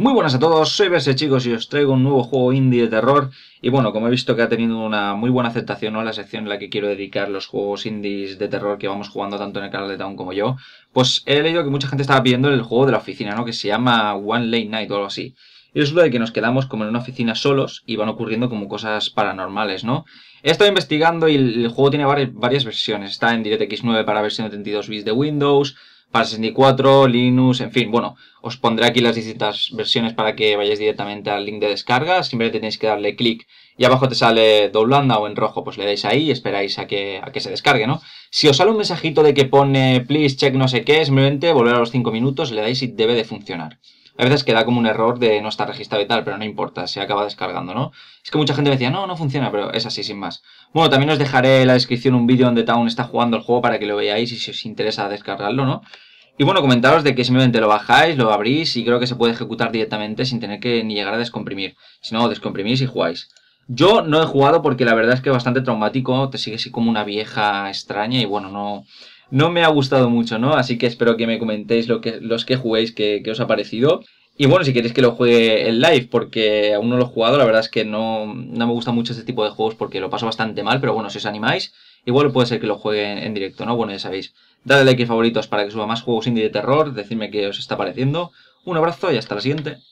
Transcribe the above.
Muy buenas a todos, soy BS chicos y os traigo un nuevo juego indie de terror y bueno, como he visto que ha tenido una muy buena aceptación ¿no? la sección en la que quiero dedicar los juegos indies de terror que vamos jugando tanto en el canal de Town como yo, pues he leído que mucha gente estaba pidiendo el juego de la oficina, ¿no? Que se llama One Late Night o algo así. Y resulta de que nos quedamos como en una oficina solos y van ocurriendo como cosas paranormales, ¿no? He estado investigando y el juego tiene varias versiones. Está en DirectX 9 para versión 32 bits de Windows, para 64, Linux, en fin, bueno, os pondré aquí las distintas versiones para que vayáis directamente al link de descarga, simplemente tenéis que darle clic y abajo te sale doblanda o en rojo, pues le dais ahí y esperáis a que, a que se descargue, ¿no? Si os sale un mensajito de que pone please check no sé qué, simplemente volver a los 5 minutos, le dais y debe de funcionar a veces queda como un error de no estar registrado y tal, pero no importa, se acaba descargando, ¿no? Es que mucha gente me decía, no, no funciona, pero es así sin más. Bueno, también os dejaré en la descripción un vídeo donde Town está jugando el juego para que lo veáis y si os interesa descargarlo, ¿no? Y bueno, comentaros de que simplemente lo bajáis, lo abrís y creo que se puede ejecutar directamente sin tener que ni llegar a descomprimir. Si no, descomprimís y jugáis. Yo no he jugado porque la verdad es que es bastante traumático, te sigue así como una vieja extraña y bueno, no no me ha gustado mucho, ¿no? Así que espero que me comentéis lo que, los que juguéis que, os ha parecido. Y bueno, si queréis que lo juegue en live, porque aún no lo he jugado, la verdad es que no, me gusta mucho este tipo de juegos porque lo paso bastante mal, pero bueno, si os animáis, igual puede ser que lo juegue en, directo, ¿no? Bueno, ya sabéis. Dadle like y favoritos para que suba más juegos indie de terror, decidme qué os está pareciendo. Un abrazo y hasta la siguiente.